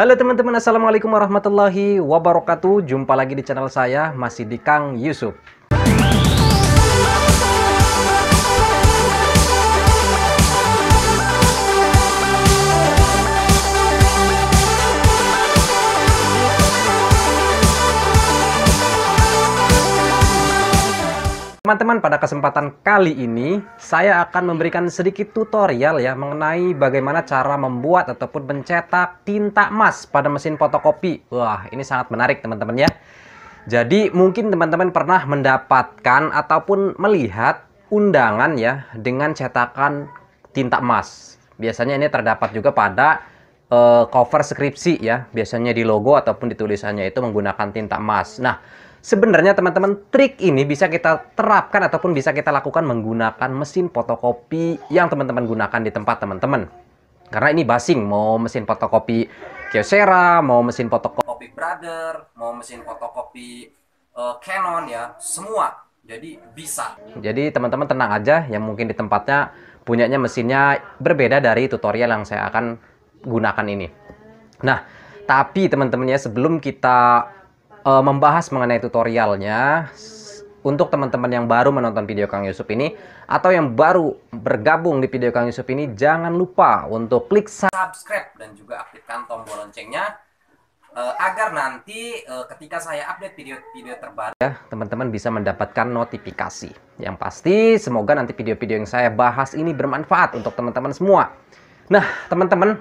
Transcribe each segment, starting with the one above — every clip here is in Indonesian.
Halo teman-teman, Assalamualaikum warahmatullahi wabarakatuh Jumpa lagi di channel saya, masih di Kang Yusuf teman-teman, pada kesempatan kali ini saya akan memberikan sedikit tutorial ya mengenai bagaimana cara membuat ataupun mencetak tinta emas pada mesin fotokopi. Wah, ini sangat menarik teman-teman ya. Jadi mungkin teman-teman pernah mendapatkan ataupun melihat undangan ya dengan cetakan tinta emas. Biasanya ini terdapat juga pada uh, cover skripsi ya, biasanya di logo ataupun di tulisannya itu menggunakan tinta emas. Nah, Sebenarnya teman-teman trik ini bisa kita terapkan ataupun bisa kita lakukan menggunakan mesin fotokopi yang teman-teman gunakan di tempat teman-teman. Karena ini basing, mau mesin fotokopi Kyocera, mau mesin fotokopi Brother, mau mesin fotokopi uh, Canon ya, semua. Jadi bisa. Jadi teman-teman tenang aja yang mungkin di tempatnya punyanya mesinnya berbeda dari tutorial yang saya akan gunakan ini. Nah, tapi teman temannya sebelum kita uh, membahas mengenai tutorialnya untuk teman-teman yang baru menonton video Kang Yusuf ini atau yang baru bergabung di video Kang Yusuf ini jangan lupa untuk klik subscribe dan juga aktifkan tombol loncengnya uh, agar nanti uh, ketika saya update video-video terbaru ya teman-teman bisa mendapatkan notifikasi. Yang pasti semoga nanti video-video yang saya bahas ini bermanfaat untuk teman-teman semua. Nah, teman-teman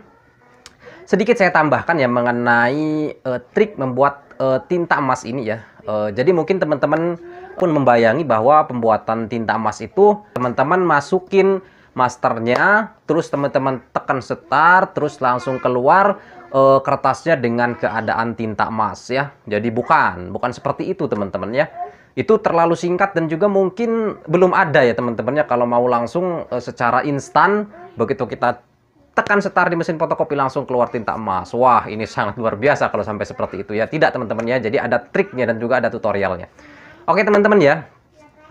sedikit saya tambahkan ya mengenai uh, trik membuat uh, tinta emas ini ya. Uh, jadi mungkin teman-teman pun membayangi bahwa pembuatan tinta emas itu teman-teman masukin masternya, terus teman-teman tekan start, terus langsung keluar uh, kertasnya dengan keadaan tinta emas ya. Jadi bukan, bukan seperti itu teman-teman ya. Itu terlalu singkat dan juga mungkin belum ada ya teman-temannya kalau mau langsung uh, secara instan begitu kita tekan setar di mesin fotokopi langsung keluar tinta emas. Wah, ini sangat luar biasa kalau sampai seperti itu ya. Tidak teman-teman ya, jadi ada triknya dan juga ada tutorialnya. Oke teman-teman ya,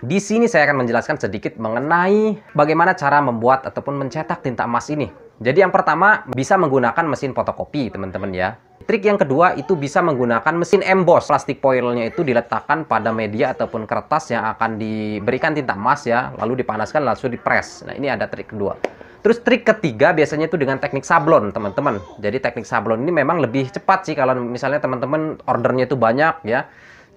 di sini saya akan menjelaskan sedikit mengenai bagaimana cara membuat ataupun mencetak tinta emas ini. Jadi yang pertama bisa menggunakan mesin fotokopi teman-teman ya. Trik yang kedua itu bisa menggunakan mesin emboss. Plastik foilnya itu diletakkan pada media ataupun kertas yang akan diberikan tinta emas ya. Lalu dipanaskan langsung dipres. Nah ini ada trik kedua. Terus trik ketiga biasanya itu dengan teknik sablon, teman-teman. Jadi teknik sablon ini memang lebih cepat sih kalau misalnya teman-teman ordernya itu banyak ya.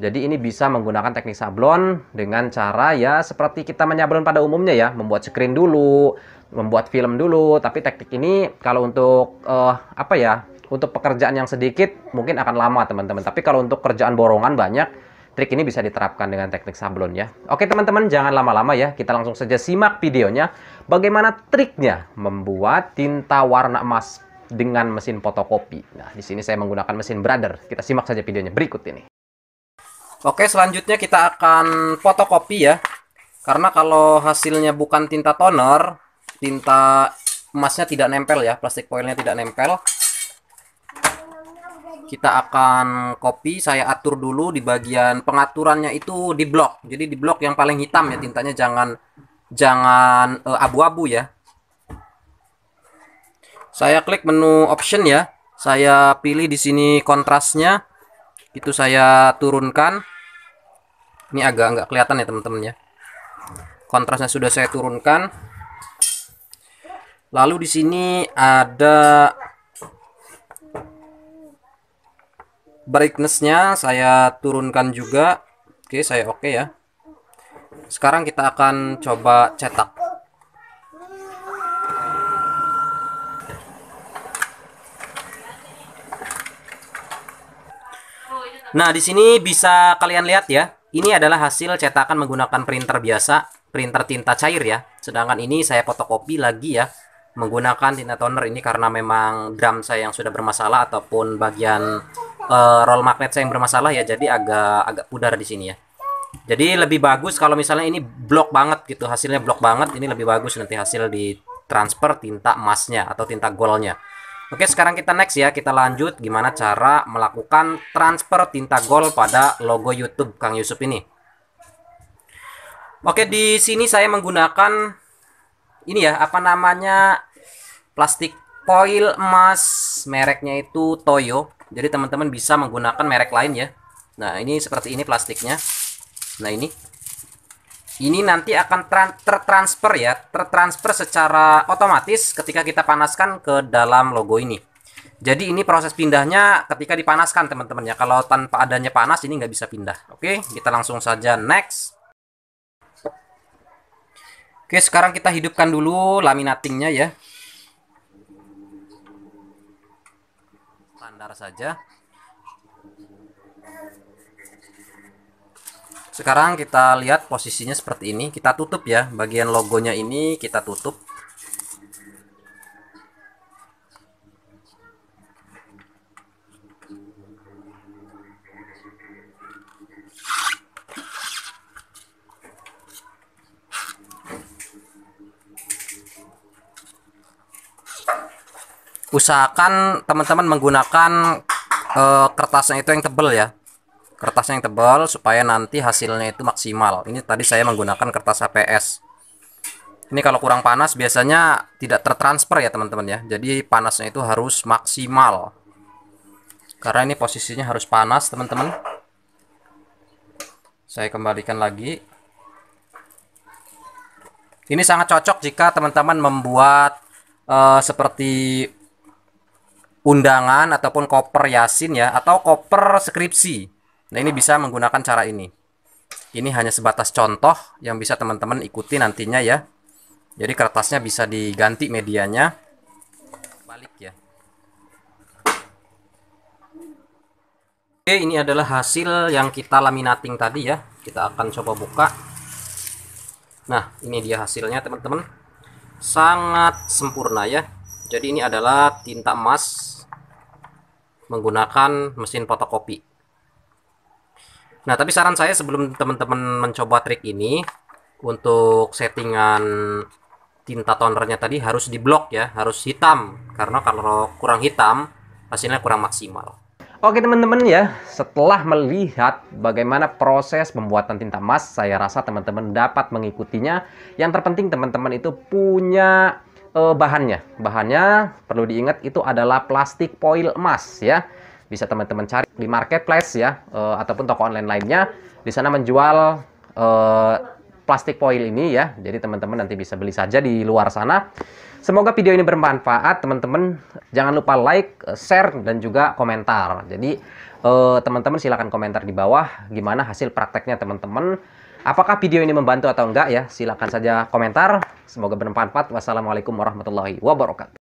Jadi ini bisa menggunakan teknik sablon dengan cara ya seperti kita menyablon pada umumnya ya, membuat screen dulu, membuat film dulu. Tapi teknik ini kalau untuk uh, apa ya? Untuk pekerjaan yang sedikit mungkin akan lama, teman-teman. Tapi kalau untuk kerjaan borongan banyak Trik ini bisa diterapkan dengan teknik sablon ya. Oke teman-teman, jangan lama-lama ya. Kita langsung saja simak videonya bagaimana triknya membuat tinta warna emas dengan mesin fotokopi. Nah, di sini saya menggunakan mesin Brother. Kita simak saja videonya berikut ini. Oke, selanjutnya kita akan fotokopi ya. Karena kalau hasilnya bukan tinta toner, tinta emasnya tidak nempel ya, plastik foilnya tidak nempel kita akan copy saya atur dulu di bagian pengaturannya itu di blok jadi di blok yang paling hitam ya tintanya jangan jangan eh, abu-abu uh, ya saya klik menu option ya saya pilih di sini kontrasnya itu saya turunkan ini agak nggak kelihatan ya teman-teman ya kontrasnya sudah saya turunkan lalu di sini ada brightnessnya saya turunkan juga oke saya oke okay ya sekarang kita akan coba cetak Nah, di sini bisa kalian lihat ya. Ini adalah hasil cetakan menggunakan printer biasa, printer tinta cair ya. Sedangkan ini saya fotokopi lagi ya menggunakan tinta toner ini karena memang drum saya yang sudah bermasalah ataupun bagian uh, eh, roll magnet saya yang bermasalah ya jadi agak agak pudar di sini ya jadi lebih bagus kalau misalnya ini blok banget gitu hasilnya blok banget ini lebih bagus nanti hasil di transfer tinta emasnya atau tinta golnya Oke sekarang kita next ya kita lanjut gimana cara melakukan transfer tinta gol pada logo YouTube Kang Yusuf ini Oke di sini saya menggunakan ini ya apa namanya plastik koil emas mereknya itu Toyo jadi teman-teman bisa menggunakan merek lain ya nah ini seperti ini plastiknya nah ini ini nanti akan tertransfer ya tertransfer secara otomatis ketika kita panaskan ke dalam logo ini jadi ini proses pindahnya ketika dipanaskan teman-teman ya kalau tanpa adanya panas ini nggak bisa pindah oke kita langsung saja next Oke, sekarang kita hidupkan dulu laminatingnya ya. standar saja sekarang kita lihat posisinya seperti ini kita tutup ya bagian logonya ini kita tutup usahakan teman-teman menggunakan e, kertasnya itu yang tebal ya kertasnya yang tebal supaya nanti hasilnya itu maksimal ini tadi saya menggunakan kertas HPS ini kalau kurang panas biasanya tidak tertransfer ya teman-teman ya jadi panasnya itu harus maksimal karena ini posisinya harus panas teman-teman saya kembalikan lagi ini sangat cocok jika teman-teman membuat uh, seperti undangan ataupun koper yasin ya atau koper skripsi. Nah, ini bisa menggunakan cara ini. Ini hanya sebatas contoh yang bisa teman-teman ikuti nantinya ya. Jadi kertasnya bisa diganti medianya. Balik ya. Oke, ini adalah hasil yang kita laminating tadi ya. Kita akan coba buka. Nah, ini dia hasilnya teman-teman. Sangat sempurna ya jadi ini adalah tinta emas menggunakan mesin fotokopi nah tapi saran saya sebelum teman-teman mencoba trik ini untuk settingan tinta tonernya tadi harus di blok ya harus hitam karena kalau kurang hitam hasilnya kurang maksimal Oke teman-teman ya, setelah melihat bagaimana proses pembuatan tinta emas, saya rasa teman-teman dapat mengikutinya. Yang terpenting teman-teman itu punya eh, bahannya. Bahannya perlu diingat itu adalah plastik foil emas ya. Bisa teman-teman cari di marketplace ya eh, ataupun toko online lainnya. Di sana menjual eh, plastik foil ini ya. Jadi teman-teman nanti bisa beli saja di luar sana. Semoga video ini bermanfaat, teman-teman. Jangan lupa like, share, dan juga komentar. Jadi, eh, teman-teman eh, silahkan komentar di bawah gimana hasil prakteknya teman-teman. Apakah video ini membantu atau enggak ya? Silahkan saja komentar. Semoga bermanfaat. Wassalamualaikum warahmatullahi wabarakatuh.